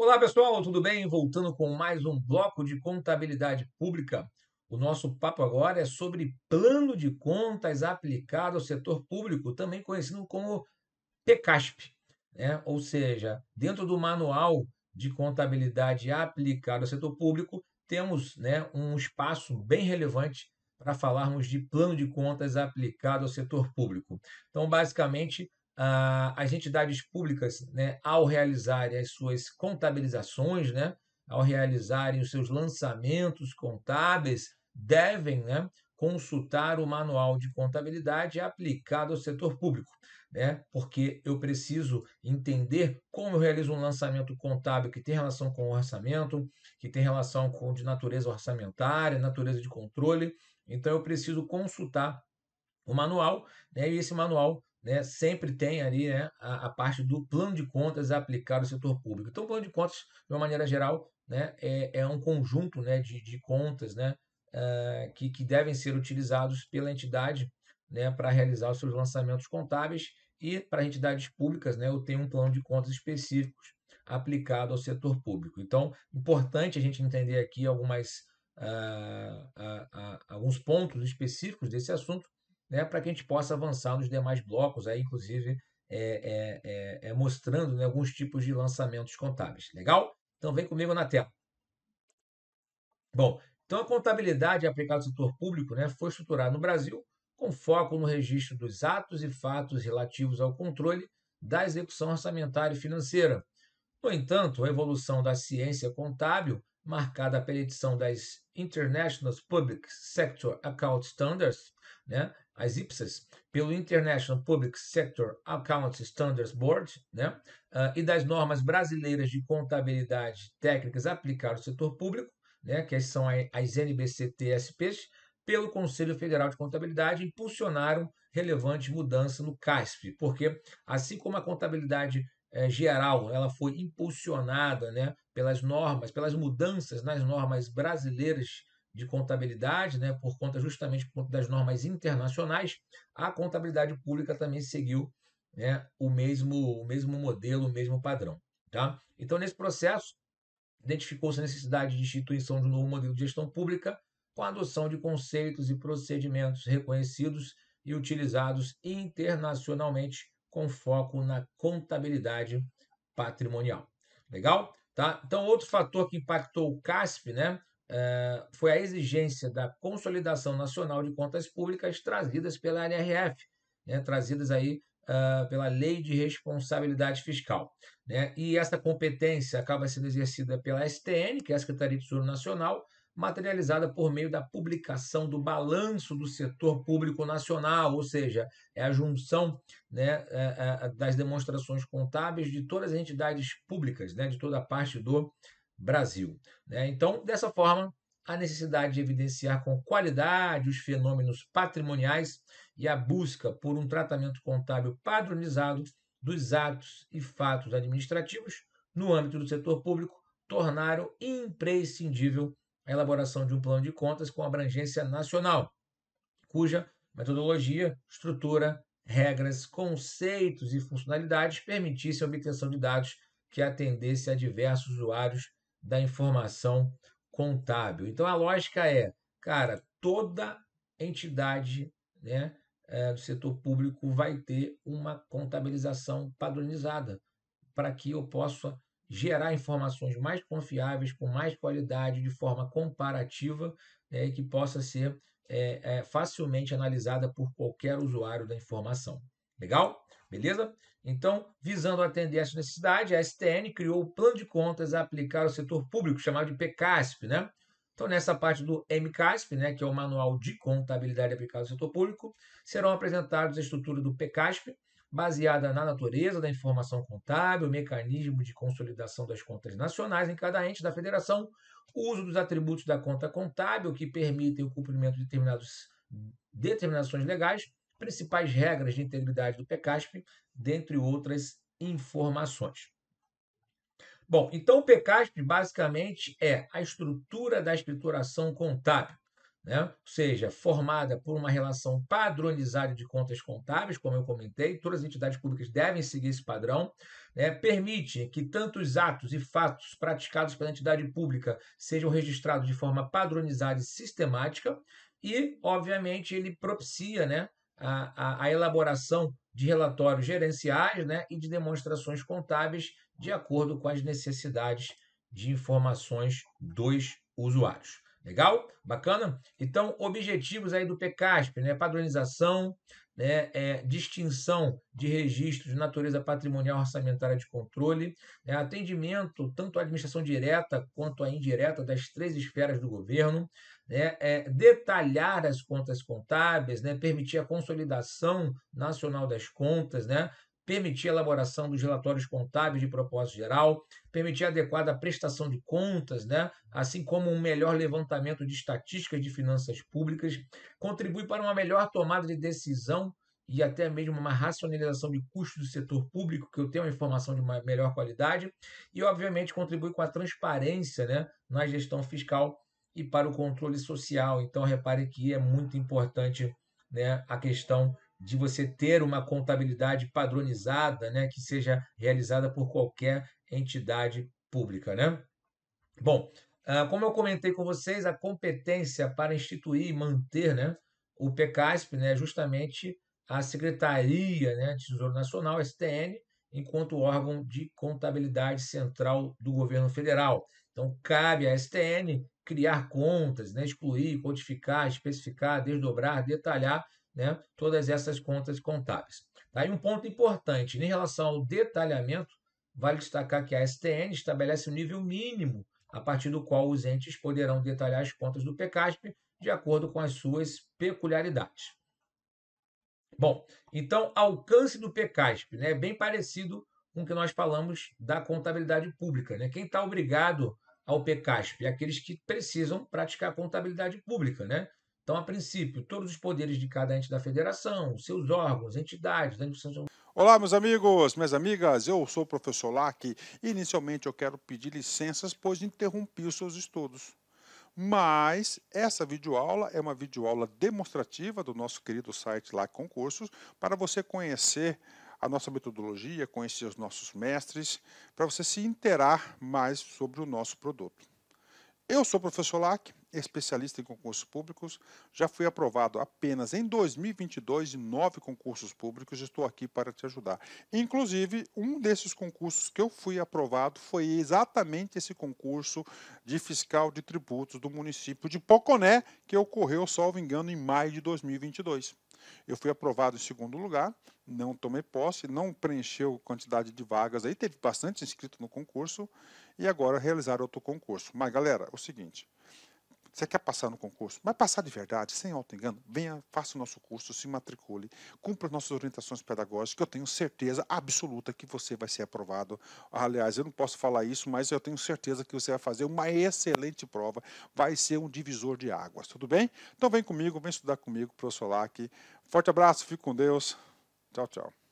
Olá, pessoal, tudo bem? Voltando com mais um bloco de contabilidade pública. O nosso papo agora é sobre plano de contas aplicado ao setor público, também conhecido como PCASP. Né? Ou seja, dentro do manual de contabilidade aplicado ao setor público, temos né, um espaço bem relevante para falarmos de plano de contas aplicado ao setor público. Então, basicamente, ah, as entidades públicas, né, ao realizarem as suas contabilizações, né, ao realizarem os seus lançamentos contábeis, devem né, consultar o manual de contabilidade aplicado ao setor público, né, porque eu preciso entender como eu realizo um lançamento contábil que tem relação com o orçamento, que tem relação com de natureza orçamentária, natureza de controle. Então, eu preciso consultar o manual, né, e esse manual né, sempre tem ali né, a, a, parte do plano de contas aplicado ao setor público. Então, o plano de contas, de uma maneira geral, né, é, é um conjunto né, de, de contas né, uh, que, que devem ser utilizados pela entidade né, para realizar os seus lançamentos contábeis e para entidades públicas, né, eu tenho um plano de contas específicos aplicado ao setor público. Então, importante a gente entender aqui algumas, uh, uh, uh, alguns pontos específicos desse assunto né, para que a gente possa avançar nos demais blocos, aí, inclusive é, é, é, é, mostrando né, alguns tipos de lançamentos contábeis. Legal? Então vem comigo na tela. Bom, então a contabilidade aplicada ao setor público né, foi estruturada no Brasil com foco no registro dos atos e fatos relativos ao controle da execução orçamentária e financeira. No entanto, a evolução da ciência contábil, marcada pela edição das International Public Sector Account Standards, né, as IPSAS, pelo International Public Sector Accounting Standards Board, né, uh, e das normas brasileiras de contabilidade técnicas aplicadas ao setor público, né, que são as NBCTSPs, pelo Conselho Federal de Contabilidade, impulsionaram relevante mudança no CASP, porque assim como a contabilidade eh, geral ela foi impulsionada né, pelas normas, pelas mudanças nas normas brasileiras de contabilidade, né, por conta justamente por conta das normas internacionais, a contabilidade pública também seguiu né, o, mesmo, o mesmo modelo, o mesmo padrão. Tá? Então, nesse processo, identificou-se a necessidade de instituição de um novo modelo de gestão pública com a adoção de conceitos e procedimentos reconhecidos e utilizados internacionalmente com foco na contabilidade patrimonial. Legal? Tá? Então, outro fator que impactou o CASP, né, eh, foi a exigência da consolidação nacional de contas públicas trazidas pela LRF, né, trazidas aí Uh, pela Lei de Responsabilidade Fiscal. Né? E essa competência acaba sendo exercida pela STN, que é a Secretaria de Tesouro Nacional, materializada por meio da publicação do balanço do setor público nacional, ou seja, é a junção né, eh, eh, das demonstrações contábeis de todas as entidades públicas, né, de toda a parte do Brasil. Né? Então, dessa forma, a necessidade de evidenciar com qualidade os fenômenos patrimoniais e a busca por um tratamento contábil padronizado dos atos e fatos administrativos no âmbito do setor público tornaram imprescindível a elaboração de um plano de contas com abrangência nacional, cuja metodologia, estrutura, regras, conceitos e funcionalidades permitissem a obtenção de dados que atendesse a diversos usuários da informação contábil. Então a lógica é, cara, toda entidade né, é, do setor público vai ter uma contabilização padronizada para que eu possa gerar informações mais confiáveis, com mais qualidade, de forma comparativa, né, que possa ser é, é, facilmente analisada por qualquer usuário da informação. Legal? Beleza? Então, visando atender essa necessidade, a STN criou o plano de contas a aplicar ao setor público, chamado de PCASP, né? Então, nessa parte do MCASP, né, que é o Manual de Contabilidade Aplicada ao Setor Público, serão apresentados a estrutura do PCASP, baseada na natureza da informação contábil, mecanismo de consolidação das contas nacionais em cada ente da federação, uso dos atributos da conta contábil que permitem o cumprimento de determinados determinações legais principais regras de integridade do PECASP, dentre outras informações. Bom, então o PECASP basicamente é a estrutura da escrituração contábil, né? ou seja, formada por uma relação padronizada de contas contábeis, como eu comentei, todas as entidades públicas devem seguir esse padrão, né? permite que tanto os atos e fatos praticados pela entidade pública sejam registrados de forma padronizada e sistemática, e, obviamente, ele propicia né, a, a elaboração de relatórios gerenciais né, e de demonstrações contábeis de acordo com as necessidades de informações dos usuários. Legal? Bacana? Então, objetivos aí do PECASP, né? Padronização, né? É, distinção de registros de natureza patrimonial orçamentária de controle, né? atendimento tanto à administração direta quanto à indireta das três esferas do governo, né? É, detalhar as contas contábeis, né? permitir a consolidação nacional das contas, né? permitir a elaboração dos relatórios contábeis de propósito geral, permitir a adequada prestação de contas, né? assim como um melhor levantamento de estatísticas de finanças públicas, contribui para uma melhor tomada de decisão e até mesmo uma racionalização de custos do setor público, que eu tenho uma informação de uma melhor qualidade, e obviamente contribui com a transparência né, na gestão fiscal e para o controle social. Então, repare que é muito importante né, a questão de você ter uma contabilidade padronizada, né, que seja realizada por qualquer entidade pública, né? Bom, ah, como eu comentei com vocês, a competência para instituir e manter, né, o PECASP, né, é justamente a Secretaria, né, de Tesouro Nacional, STN, enquanto órgão de contabilidade central do governo federal. Então, cabe à STN criar contas, né, excluir, codificar, especificar, desdobrar, detalhar né, todas essas contas contábeis. Tá? E um ponto importante, em relação ao detalhamento, vale destacar que a STN estabelece um nível mínimo a partir do qual os entes poderão detalhar as contas do PECASP de acordo com as suas peculiaridades. Bom, então, alcance do PECASP né, é bem parecido com o que nós falamos da contabilidade pública. Né? Quem está obrigado ao PECASP? É aqueles que precisam praticar contabilidade pública, né? Então, a princípio, todos os poderes de cada ente da federação, seus órgãos, entidades, né, da Olá, meus amigos, minhas amigas, eu sou o professor Lac. inicialmente eu quero pedir licenças, pois interrompi os seus estudos. Mas essa videoaula é uma videoaula demonstrativa do nosso querido site Lac Concursos para você conhecer a nossa metodologia, conhecer os nossos mestres, para você se interar mais sobre o nosso produto. Eu sou o professor Lack, especialista em concursos públicos, já fui aprovado apenas em 2022 em nove concursos públicos e estou aqui para te ajudar. Inclusive, um desses concursos que eu fui aprovado foi exatamente esse concurso de fiscal de tributos do município de Poconé, que ocorreu, salvo engano, em maio de 2022. Eu fui aprovado em segundo lugar, não tomei posse, não preencheu quantidade de vagas aí, teve bastante inscrito no concurso e agora realizar outro concurso. Mas, galera, é o seguinte: você quer passar no concurso? vai passar de verdade, sem auto-engano, venha, faça o nosso curso, se matricule, cumpra as nossas orientações pedagógicas, que eu tenho certeza absoluta que você vai ser aprovado. Aliás, eu não posso falar isso, mas eu tenho certeza que você vai fazer uma excelente prova, vai ser um divisor de águas, tudo bem? Então vem comigo, vem estudar comigo, professor Lac. Forte abraço, fique com Deus. Tchau, tchau.